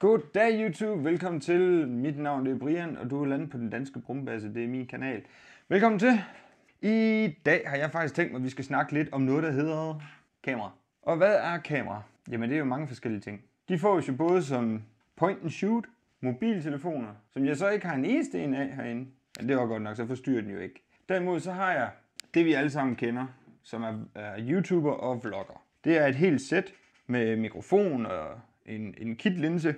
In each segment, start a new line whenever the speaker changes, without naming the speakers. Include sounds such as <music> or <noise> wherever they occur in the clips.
Goddag YouTube, velkommen til. Mit navn er Brian, og du er landet på Den Danske Brumbasse, det er min kanal. Velkommen til. I dag har jeg faktisk tænkt mig, at vi skal snakke lidt om noget, der hedder kamera. Og hvad er kamera? Jamen det er jo mange forskellige ting. De fås jo både som point and shoot, mobiltelefoner, som jeg så ikke har en eneste en af herinde. Men det var godt nok, så forstyrrer den jo ikke. Derimod så har jeg det, vi alle sammen kender, som er, er YouTuber og vlogger. Det er et helt sæt med mikrofon og en, en kitlinse,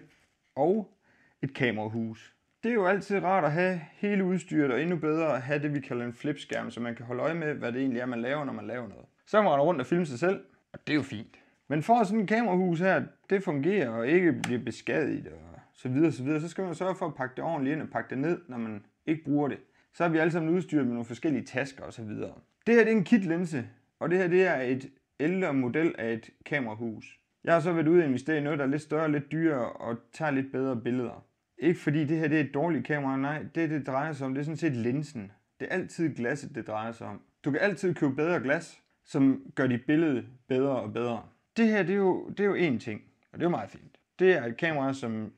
og et kamerahus. Det er jo altid rart at have hele udstyret, og endnu bedre at have det, vi kalder en flipskærm, så man kan holde øje med, hvad det egentlig er, man laver, når man laver noget. Så kan man rundt og filme sig selv, og det er jo fint. Men for at sådan et kamerahus her, det fungerer og ikke bliver beskadiget og så videre, så videre, så skal man sørge for at pakke det ordentligt ind og pakke det ned, når man ikke bruger det. Så er vi alle sammen udstyret med nogle forskellige tasker og så videre. Det her det er en kitlinse, og det her det er et ældre model af et kamerahus. Jeg har så været ude og investere i noget, der er lidt større, lidt dyrere og tager lidt bedre billeder. Ikke fordi det her det er et dårligt kamera, nej, det det drejer sig om, det er sådan set linsen. Det er altid glasset, det drejer sig om. Du kan altid købe bedre glas, som gør dit billede bedre og bedre. Det her, det er jo, det er jo én ting, og det er jo meget fint. Det er et kamera, som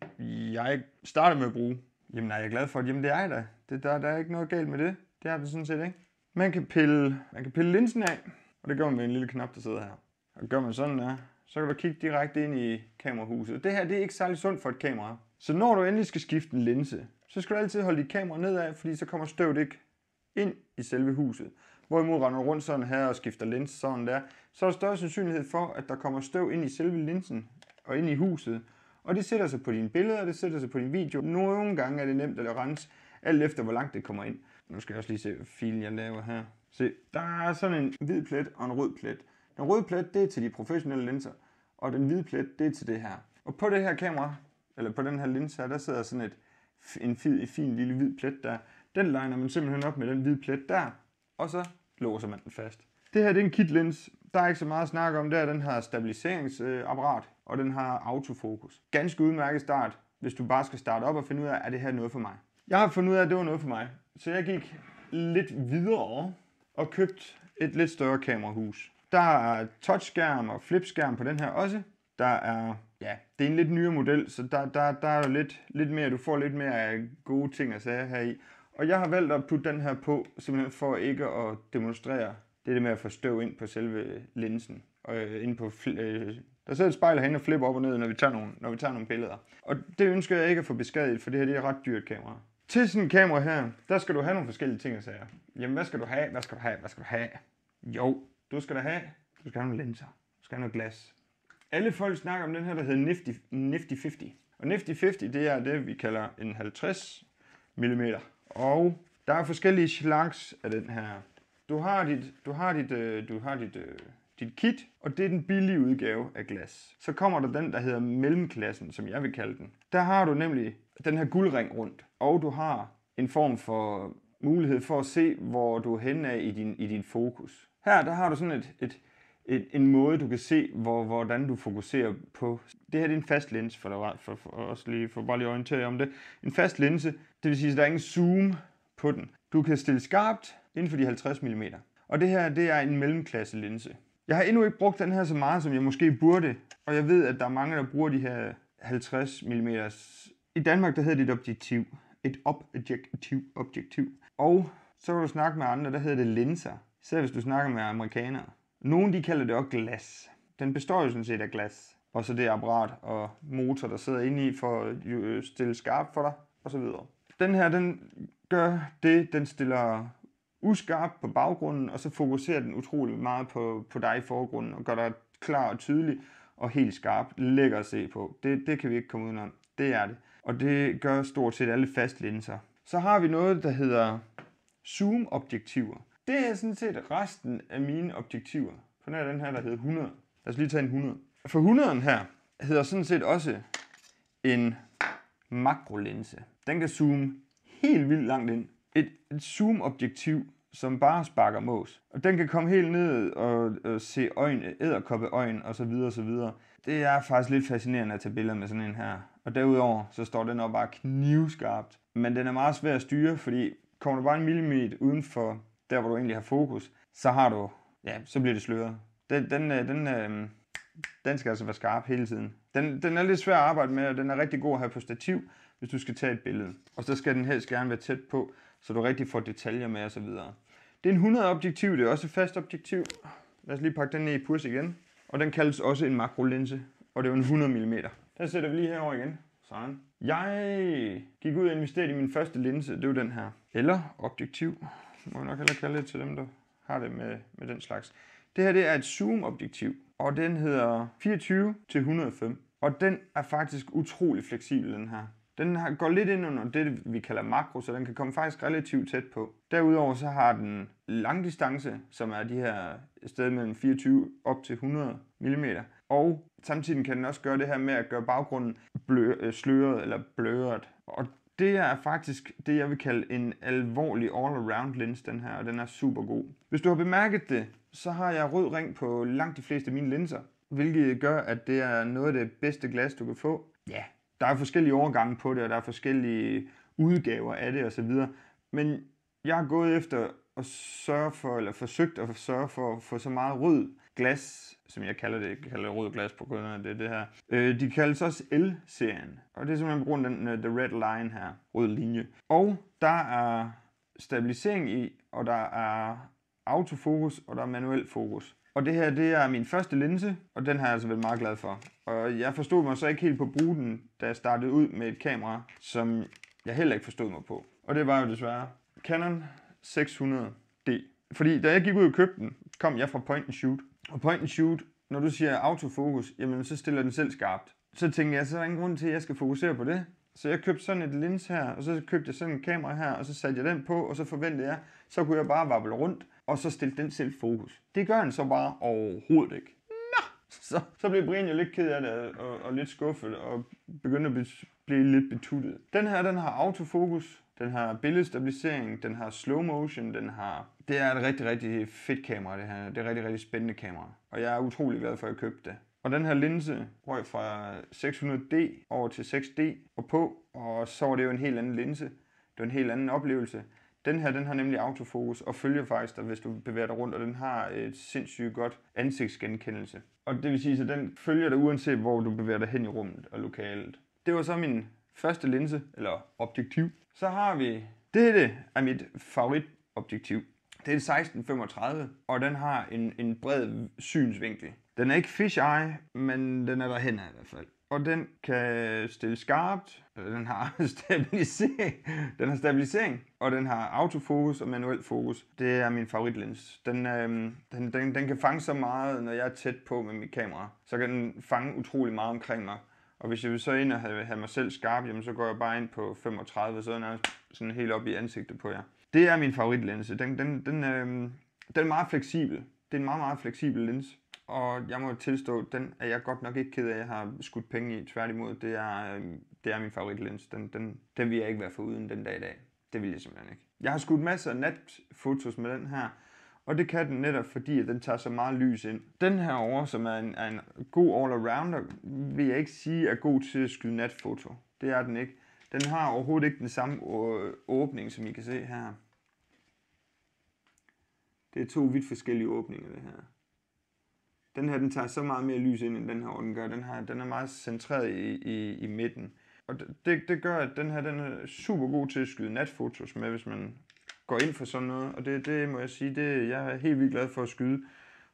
jeg startede med at bruge. Jamen er jeg glad for, at jamen, det er jeg da. Det, der, der er ikke noget galt med det. Det er det sådan set ikke. Man kan pille, man kan pille linsen af, og det gør man med en lille knap, der sidder her. Og gør man sådan der, så kan du kigge direkte ind i kamerahuset. Det her det er ikke særlig sundt for et kamera. Så når du endelig skal skifte en linse, så skal du altid holde dit kamera nedad, fordi så kommer støvet ikke ind i selve huset. Hvorimod render du rundt sådan her og skifter linse sådan der, så er der større sandsynlighed for, at der kommer støv ind i selve linsen og ind i huset. Og det sætter sig på dine billeder, og det sætter sig på din video. Nogle gange er det nemt at rense, alt efter hvor langt det kommer ind. Nu skal jeg også lige se, hvad filen jeg laver her. Se, der er sådan en hvid plet og en rød plet. Den røde plet, det er til de professionelle linser, og den hvide plet, det er til det her. Og på det her kamera, eller på den her linse her, der sidder sådan et, en fin, fin lille hvid plet der. Den liner man simpelthen op med den hvide plet der, og så låser man den fast. Det her det er en kit lens. Der er ikke så meget at snakke om der. Den har stabiliseringsapparat, og den har autofokus. Ganske udmærket start, hvis du bare skal starte op og finde ud af, er det her noget for mig. Jeg har fundet ud af, at det var noget for mig. Så jeg gik lidt videre og købte et lidt større kamerahus. Der er touchskærm og flipskærm på den her også. Der er, ja, det er en lidt nyere model, så der, der, der er lidt, lidt mere, du får lidt mere gode ting at sige her i. Og jeg har valgt at putte den her på, simpelthen for ikke at demonstrere det der med at få støv ind på selve linsen. Og øh, ind på øh, der sidder et spejl herinde og flipper op og ned, når vi, tager nogle, når vi tager nogle billeder. Og det ønsker jeg ikke at få beskadiget, for det her det er ret dyrt kamera. Til sådan en kamera her, der skal du have nogle forskellige ting at sige. Jamen, hvad skal du have? Hvad skal du have? Hvad skal du have? Jo, du skal da have, du skal have nogle linser, du skal have noget glas. Alle folk snakker om den her, der hedder Nifty, Nifty 50. Og Nifty 50, det er det, vi kalder en 50 mm. Og der er forskellige slags af den her. Du har dit, du har dit, øh, du har dit, øh, dit kit, og det er den billige udgave af glas. Så kommer der den, der hedder mellemklassen, som jeg vil kalde den. Der har du nemlig den her guldring rundt, og du har en form for mulighed for at se, hvor du er henne af i din, i din fokus. Her der har du sådan et, et, et, en måde, du kan se, hvor, hvordan du fokuserer på. Det her det er en fast linse, for, for, for, for, også lige, for bare lige at orientere om det. En fast linse, det vil sige, at der er ingen zoom på den. Du kan stille skarpt inden for de 50 mm. Og det her, det er en mellemklasse linse. Jeg har endnu ikke brugt den her så meget, som jeg måske burde, og jeg ved, at der er mange, der bruger de her 50 mm. I Danmark, der hedder det et objektiv. Et objektiv, objektiv. Og så kan du snakke med andre, der hedder det linser. Selv hvis du snakker med amerikanere. Nogle de kalder det også glas. Den består jo sådan set af glas. Og så det apparat og motor, der sidder inde i for at øh, stille skarp for dig, Og så videre. Den her, den gør det, den stiller uskarp på baggrunden, og så fokuserer den utrolig meget på, på dig i forgrunden, og gør dig klar og tydelig, og helt skarp, lækker at se på. Det, det kan vi ikke komme udenom. Det er det. Og det gør stort set alle fastlinser. Så har vi noget, der hedder zoom-objektiver. Det er sådan set resten af mine objektiver. den nær den her, der hedder 100. Lad os lige tage en 100. For 100'en her hedder sådan set også en makrolinse. Den kan zoome helt vildt langt ind. Et, et zoom-objektiv, som bare sparker mås. Og den kan komme helt ned og, og se øjne, øjen og så videre og så videre. Det er faktisk lidt fascinerende at tage billeder med sådan en her. Og derudover, så står den op bare knivskarpt. Men den er meget svær at styre, fordi kommer du bare en millimeter uden for der hvor du egentlig har fokus, så har du, ja, så bliver det sløret. Den, den, øh, den, øh, den skal altså være skarp hele tiden. Den, den er lidt svær at arbejde med, og den er rigtig god at have på stativ, hvis du skal tage et billede. Og så skal den helst gerne være tæt på, så du rigtig får detaljer med osv. Det er en 100 objektiv, det er også et fast objektiv. Lad os lige pakke den ned i purs igen. Og den kaldes også en makrolinse, og det er en 100 mm. Den sætter vi lige herover igen. Sådan. Jeg gik ud og investerede i min første linse, det var den her. Eller objektiv må jeg nok hellere kalde det til dem, der har det med, med den slags. Det her det er et zoom-objektiv, og den hedder 24-105. Og den er faktisk utrolig fleksibel, den her. Den går lidt ind under det, vi kalder makro, så den kan komme faktisk relativt tæt på. Derudover så har den langdistance, som er de her sted mellem 24 op til 100 mm. Og samtidig kan den også gøre det her med at gøre baggrunden blø- øh, sløret eller bløret. Og det er faktisk det, jeg vil kalde en alvorlig all-around lens, den her, og den er super god. Hvis du har bemærket det, så har jeg rød ring på langt de fleste af mine linser, hvilket gør, at det er noget af det bedste glas, du kan få. Ja, der er forskellige overgange på det, og der er forskellige udgaver af det osv. Men jeg har gået efter at sørge for, eller forsøgt at sørge for at få så meget rød glas, som jeg kalder det. Jeg kalder det rød glas på grund af det, det her. Øh, de kaldes også L-serien, og det er simpelthen på grund af den uh, the red line her, rød linje. Og der er stabilisering i, og der er autofokus, og der er manuel fokus. Og det her, det er min første linse, og den har jeg altså været meget glad for. Og jeg forstod mig så ikke helt på brugen, da jeg startede ud med et kamera, som jeg heller ikke forstod mig på. Og det var jo desværre Canon 600D. Fordi da jeg gik ud og købte den, kom jeg fra point and shoot. Og point and shoot, når du siger autofokus, jamen så stiller den selv skarpt. Så tænker jeg, så er der ingen grund til, at jeg skal fokusere på det. Så jeg købte sådan et lins her, og så købte jeg sådan en kamera her, og så satte jeg den på, og så forventede jeg, så kunne jeg bare vabble rundt, og så stille den selv fokus. Det gør den så bare overhovedet ikke. Nå! Så, så blev Brian jo lidt ked af det, og, og lidt skuffet, og begyndte at blive, blive lidt betuttet. Den her, den har autofokus, den har billedstabilisering, den har slow motion, den har... Det er et rigtig, rigtig fedt kamera, det her. Det er et rigtig, rigtig spændende kamera. Og jeg er utrolig glad for, at jeg købte det. Og den her linse røg fra 600D over til 6D og på, og så var det jo en helt anden linse. Det var en helt anden oplevelse. Den her, den har nemlig autofokus og følger faktisk dig, hvis du bevæger dig rundt, og den har et sindssygt godt ansigtsgenkendelse. Og det vil sige, at den følger dig uanset, hvor du bevæger dig hen i rummet og lokalet. Det var så min første linse, eller objektiv. Så har vi, dette er mit favoritobjektiv. Det er en 1635, og den har en, en bred synsvinkel. Den er ikke fisheye, men den er derhen i hvert fald. Og den kan stille skarpt, øh, den har <laughs> stabilisering, den har stabilisering, og den har autofokus og manuel fokus. Det er min favoritlens. Den, øh, den, den, den kan fange så meget, når jeg er tæt på med mit kamera. Så kan den fange utrolig meget omkring mig. Og hvis jeg vil så ind og have, have mig selv skarp, jamen så går jeg bare ind på 35, så er jeg sådan helt op i ansigtet på jer. Det er min favoritlinse. Den, den, den, øh, den er meget fleksibel. Det er en meget, meget fleksibel linse. Og jeg må tilstå, den er jeg godt nok ikke ked af, at jeg har skudt penge i. Tværtimod, det er, øh, det er min favoritlinse. Den, den, den vil jeg ikke være uden den dag i dag. Det vil jeg simpelthen ikke. Jeg har skudt masser af natfotos med den her. Og det kan den netop, fordi at den tager så meget lys ind. Den her over, som er en, er en god all-arounder, vil jeg ikke sige er god til at skyde natfoto. Det er den ikke. Den har overhovedet ikke den samme øh, åbning, som I kan se her. Det er to vidt forskellige åbninger, det her. Den her, den tager så meget mere lys ind, end den her, den gør. Den her, den er meget centreret i, i, i midten. Og det, det gør, at den her, den er super god til at skyde natfotos med, hvis man går ind for sådan noget, og det, det må jeg sige, det, jeg er helt vildt glad for at skyde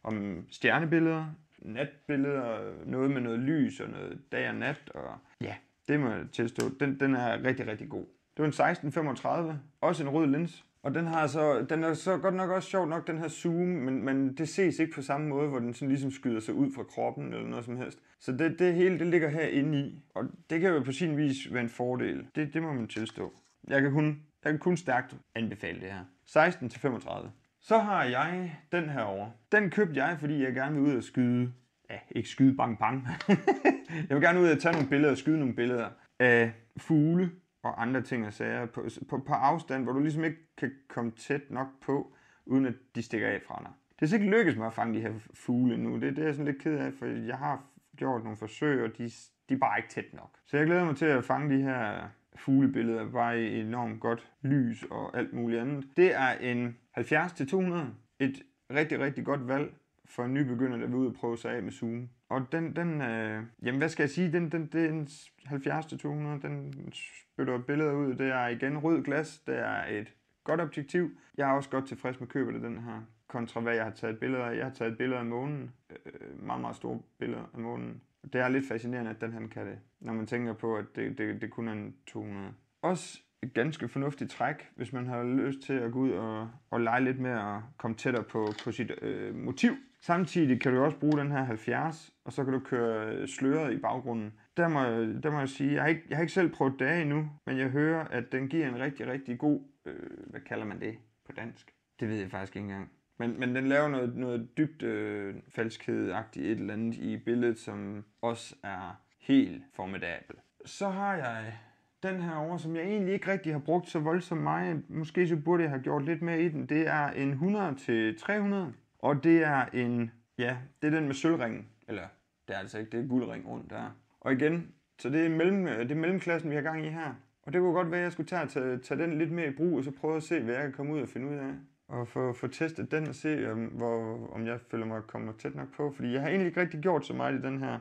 om stjernebilleder, natbilleder, noget med noget lys og noget dag og nat, og ja, det må jeg tilstå, den, den er rigtig, rigtig god. Det var en 1635, også en rød lens, og den, har så, den er så godt nok også sjov nok, den her zoom, men, men det ses ikke på samme måde, hvor den sådan ligesom skyder sig ud fra kroppen eller noget som helst. Så det, det hele, det ligger herinde i, og det kan jo på sin vis være en fordel. Det, det må man tilstå. Jeg kan kun jeg kan kun stærkt anbefale det her. 16-35. Så har jeg den her over. Den købte jeg, fordi jeg gerne vil ud og skyde. Ja, ikke skyde bang bang. <laughs> jeg vil gerne ud og tage nogle billeder og skyde nogle billeder af fugle og andre ting og sager på, på, på afstand, hvor du ligesom ikke kan komme tæt nok på, uden at de stikker af fra dig. Det er så ikke lykkedes mig at fange de her fugle nu. Det, det er jeg sådan lidt ked af, for jeg har gjort nogle forsøg, og de, de er bare ikke tæt nok. Så jeg glæder mig til at fange de her fuglebilleder, var i enormt godt lys og alt muligt andet. Det er en 70-200, et rigtig, rigtig godt valg for en nybegynder, der vil ud og prøve sig af med Zoom. Og den, den øh, jamen hvad skal jeg sige, den, den, den 70-200, den spytter billeder ud. Det er igen rød glas, det er et godt objektiv. Jeg er også godt tilfreds med købet af den her, kontra hvad jeg har taget billeder af. Jeg har taget billeder af månen, øh, meget, meget store billeder af månen. Det er lidt fascinerende, at den han kan det, når man tænker på, at det, det, det kun er en 200. Også et ganske fornuftigt træk, hvis man har lyst til at gå ud og, og lege lidt med at komme tættere på, på sit øh, motiv. Samtidig kan du også bruge den her 70, og så kan du køre sløret i baggrunden. Der må, der må jeg sige, jeg har, ikke, jeg har ikke selv prøvet det endnu, men jeg hører, at den giver en rigtig, rigtig god, øh, hvad kalder man det på dansk? Det ved jeg faktisk ikke engang. Men, men den laver noget, noget dybt øh, falskhed et eller andet i billedet, som også er helt formidabel. Så har jeg den her over, som jeg egentlig ikke rigtig har brugt så voldsomt meget. Måske så burde jeg have gjort lidt mere i den. Det er en 100 til 300, og det er en, ja, det er den med sølvringen. Eller, det er altså ikke, det er guldring rundt der. Og igen, så det er, mellem, det er mellemklassen, vi har gang i her. Og det kunne godt være, at jeg skulle tage, tage, tage den lidt mere i brug, og så prøve at se, hvad jeg kan komme ud og finde ud af og få, få testet den og se, øhm, hvor, om jeg føler mig kommer tæt nok på. Fordi jeg har egentlig ikke rigtig gjort så meget i den her.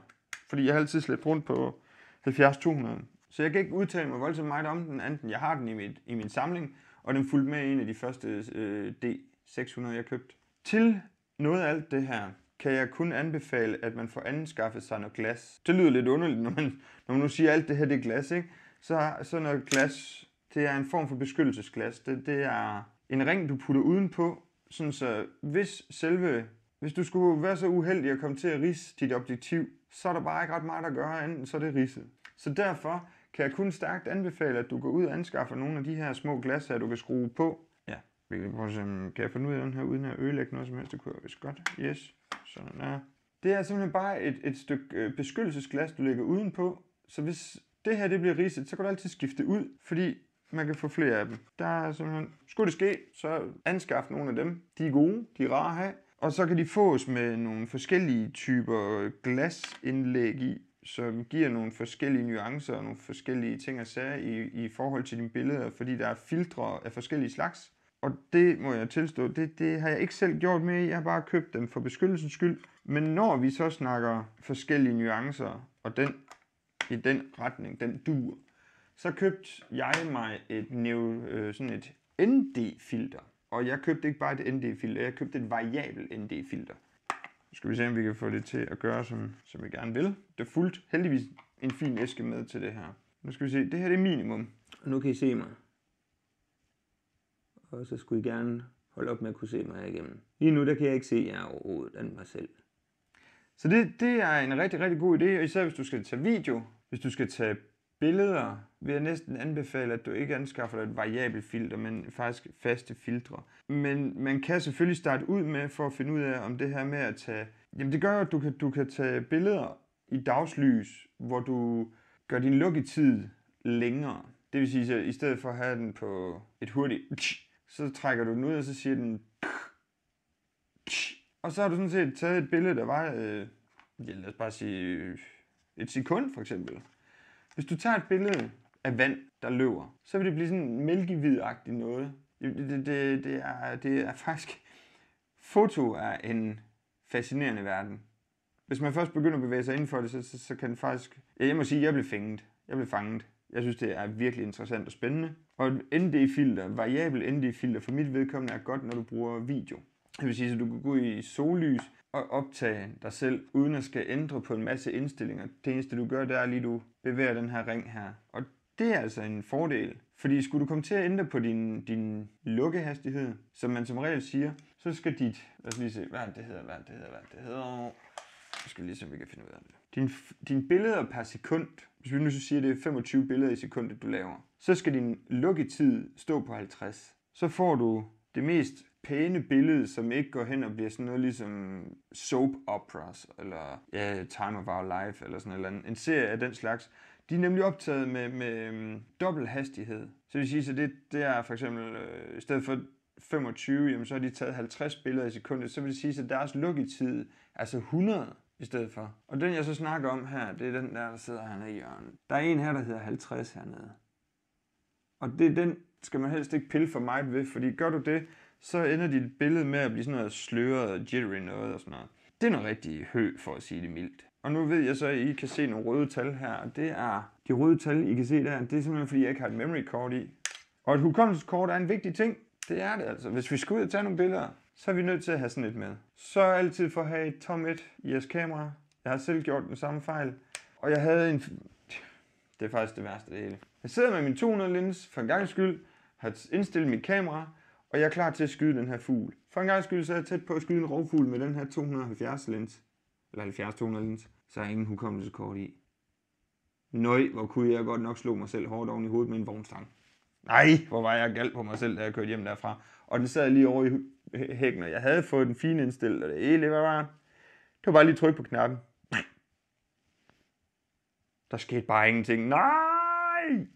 Fordi jeg har altid slæbt rundt på 70-200. Så jeg kan ikke udtale mig voldsomt meget om den, anden jeg har den i, mit, i min samling, og den fulgte med en af de første øh, D600, jeg købte. Til noget af alt det her, kan jeg kun anbefale, at man får anskaffet sig noget glas. Det lyder lidt underligt, når man, når man nu siger, at alt det her det er glas, ikke? Så, så noget glas, det er en form for beskyttelsesglas. Det, det er en ring, du putter udenpå, sådan så hvis selve, hvis du skulle være så uheldig at komme til at rise dit objektiv, så er der bare ikke ret meget at gøre, enten så er det riset. Så derfor kan jeg kun stærkt anbefale, at du går ud og anskaffer nogle af de her små glas du kan skrue på. Ja. Vi kan prøve kan jeg finde ud af den her, uden at ødelægge noget som helst? Det kunne jeg vist godt. Yes. Sådan der. Det er simpelthen bare et, et stykke øh, beskyttelsesglas, du lægger udenpå. Så hvis det her det bliver ridset, så kan du altid skifte ud. Fordi man kan få flere af dem. Der er simpelthen, skulle det ske, så anskaf nogle af dem. De er gode, de er rare at have. Og så kan de fås med nogle forskellige typer glasindlæg i, som giver nogle forskellige nuancer og nogle forskellige ting at sige i, i forhold til dine billeder, fordi der er filtre af forskellige slags. Og det må jeg tilstå, det, det har jeg ikke selv gjort med, jeg har bare købt dem for beskyttelsens skyld. Men når vi så snakker forskellige nuancer, og den i den retning, den dur, så købte jeg mig et, new, øh, sådan et ND-filter. Og jeg købte ikke bare et ND-filter, jeg købte et variabel ND-filter. Nu skal vi se, om vi kan få det til at gøre, som, som vi gerne vil. Det er fuldt heldigvis en fin æske med til det her. Nu skal vi se, det her det er minimum. Og nu kan I se mig. Og så skulle I gerne holde op med at kunne se mig igennem. Lige nu, der kan jeg ikke se jer overhovedet, andet mig selv. Så det, det er en rigtig, rigtig god idé, og især hvis du skal tage video, hvis du skal tage billeder, vil jeg næsten anbefale, at du ikke anskaffer dig et variabelt filter, men faktisk faste filtre. Men man kan selvfølgelig starte ud med for at finde ud af, om det her med at tage... Jamen det gør jo, at du kan, du kan tage billeder i dagslys, hvor du gør din lukketid længere. Det vil sige, at i stedet for at have den på et hurtigt... <laughs> Så trækker du den ud, og så siger den... <laughs> Og så har du sådan set taget et billede, der var... Øh, ja, lad os bare sige... Et sekund, for eksempel. Hvis du tager et billede af vand, der løber. Så vil det blive sådan en noget. Det, det, det, det, er, det er faktisk... Foto er en fascinerende verden. Hvis man først begynder at bevæge sig for det, så, så, så kan det faktisk... Ja, jeg må sige, at jeg blev fænget. Jeg blev fanget. Jeg synes, det er virkelig interessant og spændende. Og et ND-filter, variabel ND-filter, for mit vedkommende er godt, når du bruger video. Det vil sige, at du kan gå i sollys og optage dig selv, uden at skal ændre på en masse indstillinger. Det eneste, du gør, det er lige, du bevæger den her ring her. Og det er altså en fordel. Fordi skulle du komme til at ændre på din, din lukkehastighed, som man som regel siger, så skal dit, lad os lige se, hvad det hedder, hvad det hedder, hvad det hedder. Nu skal lige se, om vi kan finde ud af det. Din, din billeder per sekund, hvis vi nu så siger, det er 25 billeder i sekundet, du laver, så skal din lukketid stå på 50. Så får du det mest pæne billede, som ikke går hen og bliver sådan noget ligesom soap operas, eller ja, Time of Our Life, eller sådan noget eller andet. En serie af den slags, de er nemlig optaget med, med um, øhm, dobbelt hastighed. Så det vil sige, så det, det er for eksempel, øh, i stedet for 25, jamen så har de taget 50 billeder i sekundet, så vil det sige, at deres lukketid er så 100 i stedet for. Og den jeg så snakker om her, det er den der, der sidder hernede i hjørnet. Der er en her, der hedder 50 hernede. Og det den, skal man helst ikke pille for meget ved, fordi gør du det, så ender dit billede med at blive sådan noget sløret og jittery noget og sådan noget. Det er noget rigtig hø, for at sige det mildt. Og nu ved jeg så, at I kan se nogle røde tal her, og det er de røde tal, I kan se der, det er simpelthen fordi, jeg ikke har et memory card i. Og et hukommelseskort er en vigtig ting. Det er det altså. Hvis vi skal ud og tage nogle billeder, så er vi nødt til at have sådan et med. Så altid for at have et tom 1 i jeres kamera. Jeg har selv gjort den samme fejl. Og jeg havde en... Det er faktisk det værste det hele. Jeg sidder med min 200 lens for en gang skyld, har indstillet mit kamera, og jeg er klar til at skyde den her fugl. For en gang skyld så er jeg tæt på at skyde en rovfugl med den her 270 lens eller 70 200 lens, så er ingen hukommelseskort i. Nøj, hvor kunne jeg godt nok slå mig selv hårdt oven i hovedet med en vognstang. Nej, hvor var jeg galt på mig selv, da jeg kørte hjem derfra. Og den sad lige over i hækken, og jeg havde fået den fine indstillet, og det hele, var bare... Det var bare lige tryk på knappen. Der skete bare ingenting. Nej!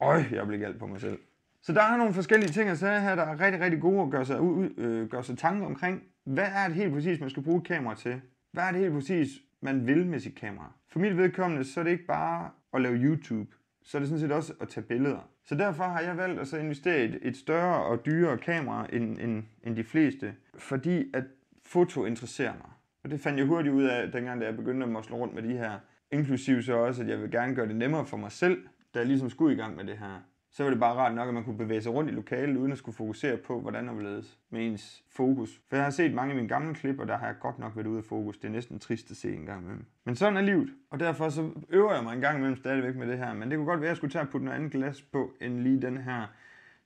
Øj, jeg blev galt på mig selv. Så der er nogle forskellige ting at sige her, der er rigtig, rigtig gode at gøre sig, ud, øh, gøre sig tanke omkring. Hvad er det helt præcis, man skal bruge et kamera til? hvad er det helt præcis, man vil med sit kamera? For mit vedkommende, så er det ikke bare at lave YouTube, så er det sådan set også at tage billeder. Så derfor har jeg valgt at så investere i et, større og dyrere kamera end, end, end de fleste, fordi at foto interesserer mig. Og det fandt jeg hurtigt ud af, dengang da jeg begyndte at mosle rundt med de her. Inklusiv så også, at jeg vil gerne gøre det nemmere for mig selv, da jeg ligesom skulle i gang med det her så var det bare rart nok, at man kunne bevæge sig rundt i lokalet, uden at skulle fokusere på, hvordan der blev med ens fokus. For jeg har set mange af mine gamle klip, og der har jeg godt nok været ude af fokus. Det er næsten trist at se en gang imellem. Men sådan er livet, og derfor så øver jeg mig en gang imellem stadigvæk med det her. Men det kunne godt være, at jeg skulle tage og putte noget andet glas på, end lige den her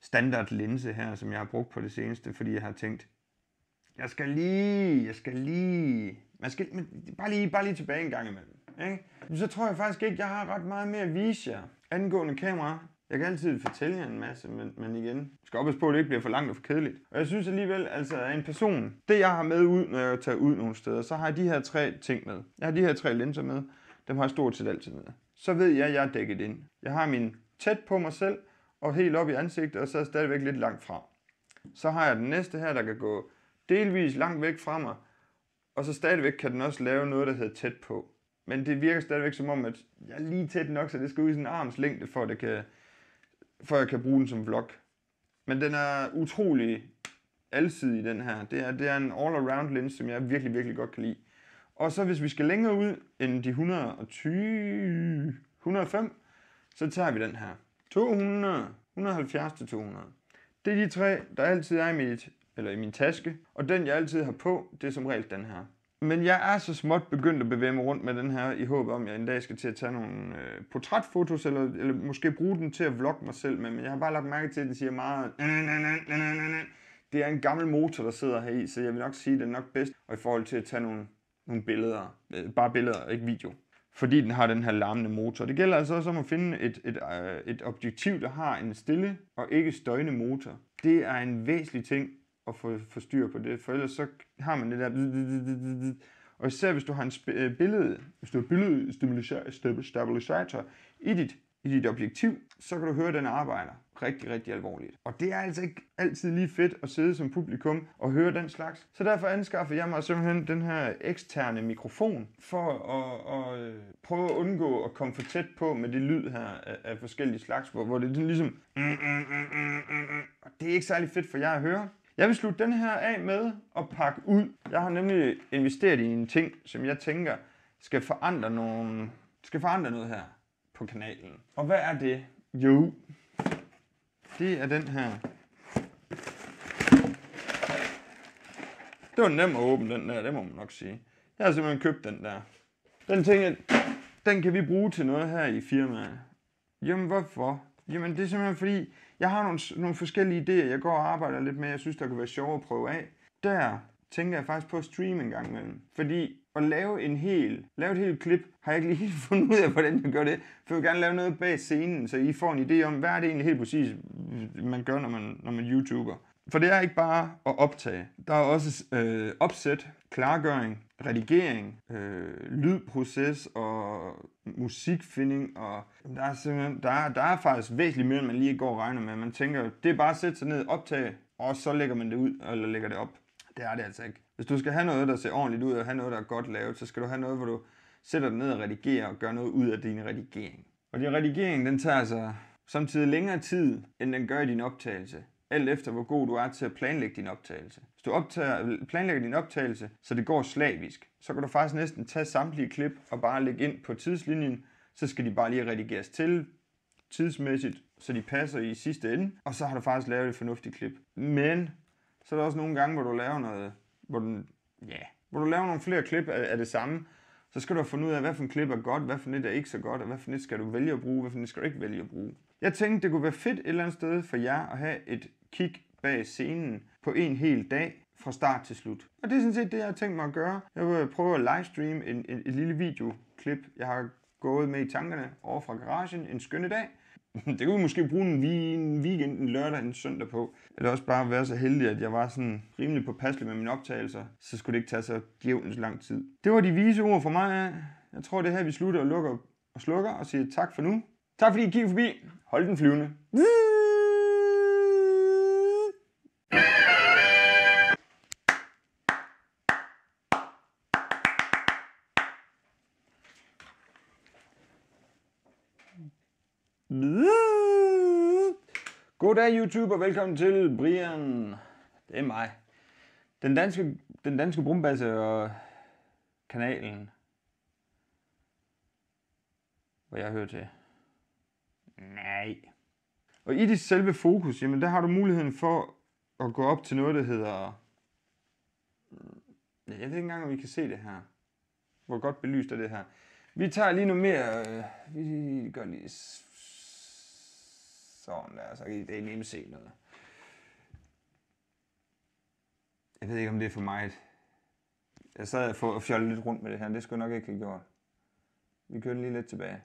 standard linse her, som jeg har brugt på det seneste, fordi jeg har tænkt, jeg skal lige, jeg skal lige, man skal, men bare lige, bare lige tilbage en gang imellem. Ikke? Så tror jeg faktisk ikke, jeg har ret meget mere at vise jer angående kamera. Jeg kan altid fortælle jer en masse, men, men igen, skal op på, at det ikke bliver for langt og for kedeligt. Og jeg synes alligevel, altså at en person, det jeg har med ud, når jeg tager ud nogle steder, så har jeg de her tre ting med. Jeg har de her tre linser med, dem har jeg stort set altid med. Så ved jeg, at jeg er dækket ind. Jeg har min tæt på mig selv, og helt op i ansigtet, og så er stadigvæk lidt langt fra. Så har jeg den næste her, der kan gå delvis langt væk fra mig, og så stadigvæk kan den også lave noget, der hedder tæt på. Men det virker stadigvæk som om, at jeg er lige tæt nok, så det skal ud i sin arms længde, for at det kan, før jeg kan bruge den som vlog. Men den er utrolig alsidig, den her. Det er, det er en all-around lens, som jeg virkelig, virkelig godt kan lide. Og så hvis vi skal længere ud end de 120, 105, så tager vi den her. 200, 170 til 200. Det er de tre, der altid er i, mit, eller i min taske, og den jeg altid har på, det er som regel den her. Men jeg er så småt begyndt at bevæge mig rundt med den her, i håb om, jeg en dag skal til at tage nogle øh, portrætfotos, eller, eller måske bruge den til at vlogge mig selv med. Men jeg har bare lagt mærke til, at den siger meget... Det er en gammel motor, der sidder her i, så jeg vil nok sige, at den er nok bedst. Og i forhold til at tage nogle, nogle billeder, øh, bare billeder, ikke video. Fordi den har den her larmende motor. Det gælder altså også om at finde et, et, øh, et objektiv, der har en stille og ikke støjende motor. Det er en væsentlig ting, at få, få styr på det, for ellers så har man det der... Og især hvis du har en sp- øh, billede, hvis du har billedstabilisator i dit, i dit objektiv, så kan du høre, at den arbejder rigtig, rigtig alvorligt. Og det er altså ikke altid lige fedt at sidde som publikum og høre den slags. Så derfor anskaffer jeg mig simpelthen den her eksterne mikrofon, for at, at øh, prøve at undgå at komme for tæt på med det lyd her af, af forskellige slags, hvor, hvor det er ligesom... Og det er ikke særlig fedt for jer at høre, jeg vil slutte den her af med at pakke ud. Jeg har nemlig investeret i en ting, som jeg tænker skal forandre, nogle, skal forandre noget her på kanalen. Og hvad er det? Jo, det er den her. Det var nem at åbne den der, det må man nok sige. Jeg har simpelthen købt den der. Den tænker den kan vi bruge til noget her i firmaet. Jamen hvorfor? Jamen det er simpelthen fordi, jeg har nogle, nogle forskellige idéer, jeg går og arbejder lidt med, jeg synes, der kunne være sjovt at prøve af. Der tænker jeg faktisk på at streame en gang imellem. Fordi at lave, en hel, lave et helt klip, har jeg ikke lige helt <laughs> fundet ud af, hvordan jeg gør det. For jeg vil gerne lave noget bag scenen, så I får en idé om, hvad er det egentlig helt præcis, man gør, når man, når man YouTuber. For det er ikke bare at optage. Der er også øh, opsæt, klargøring, redigering, øh, lydproces og musikfinding. Og der, er simpelthen, der, er, der er faktisk væsentligt mere, end man lige går og regner med. Man tænker, det er bare at sætte sig ned, optage, og så lægger man det ud, eller lægger det op. Det er det altså ikke. Hvis du skal have noget, der ser ordentligt ud, og have noget, der er godt lavet, så skal du have noget, hvor du sætter dig ned og redigerer, og gør noget ud af din redigering. Og din redigering, den tager altså samtidig længere tid, end den gør i din optagelse alt efter hvor god du er til at planlægge din optagelse. Hvis du optager, planlægger din optagelse, så det går slavisk, så kan du faktisk næsten tage samtlige klip og bare lægge ind på tidslinjen, så skal de bare lige redigeres til tidsmæssigt, så de passer i sidste ende, og så har du faktisk lavet et fornuftigt klip. Men så er der også nogle gange, hvor du laver noget, hvor den, ja, hvor du laver nogle flere klip af, af det samme, så skal du finde ud af, hvad for en klip er godt, hvad for et er ikke så godt, og hvad for et skal du vælge at bruge, hvad for et skal du ikke vælge at bruge. Jeg tænkte, det kunne være fedt et eller andet sted for jer at have et kig bag scenen på en hel dag fra start til slut. Og det er sådan set det, jeg har tænkt mig at gøre. Jeg vil prøve at livestream en, en, en lille videoklip, jeg har gået med i tankerne over fra garagen en skønne dag. <laughs> det kunne vi måske bruge en, en weekend, en lørdag, en søndag på. Eller også bare være så heldig, at jeg var sådan rimelig påpasselig med mine optagelser, så skulle det ikke tage så djævnens lang tid. Det var de vise ord for mig. Jeg tror, det er her, vi slutter og lukker og slukker og siger tak for nu. Tak fordi I kiggede forbi. Hold den flyvende. Goddag YouTube og velkommen til Brian. Det er mig. Den danske, den danske brumbasse og kanalen, hvor jeg hører til. Nej. Og i dit selve fokus, jamen der har du muligheden for at gå op til noget, der hedder... Jeg ved ikke engang, om I kan se det her. Hvor godt belyst er det her. Vi tager lige noget mere... Øh, vi gør lige sådan der, så kan I nemt se noget. Jeg ved ikke, om det er for mig. Jeg sad og fjollede lidt rundt med det her, det skulle jeg nok ikke have gjort. Vi kører lige lidt tilbage.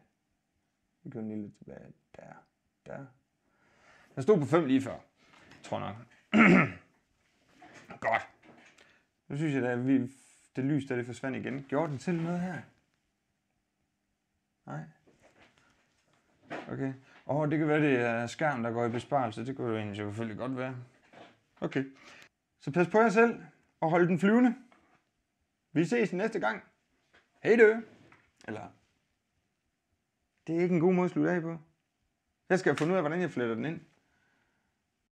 Vi kører lige lidt tilbage. Der. Der. Den stod på 5 lige før. Tror nok. <clears throat> Godt. Nu synes jeg, at vi, det lys, der det forsvandt igen. Gjorde den til noget her? Nej. Okay. Åh, oh, det kan være, det er skærm, der går i besparelse. Det kunne jo egentlig selvfølgelig godt være. Okay. Så pas på jer selv, og hold den flyvende. Vi ses næste gang. Hej då. Eller... Det er ikke en god måde at slutte af på. Jeg skal finde ud af, hvordan jeg fletter den ind.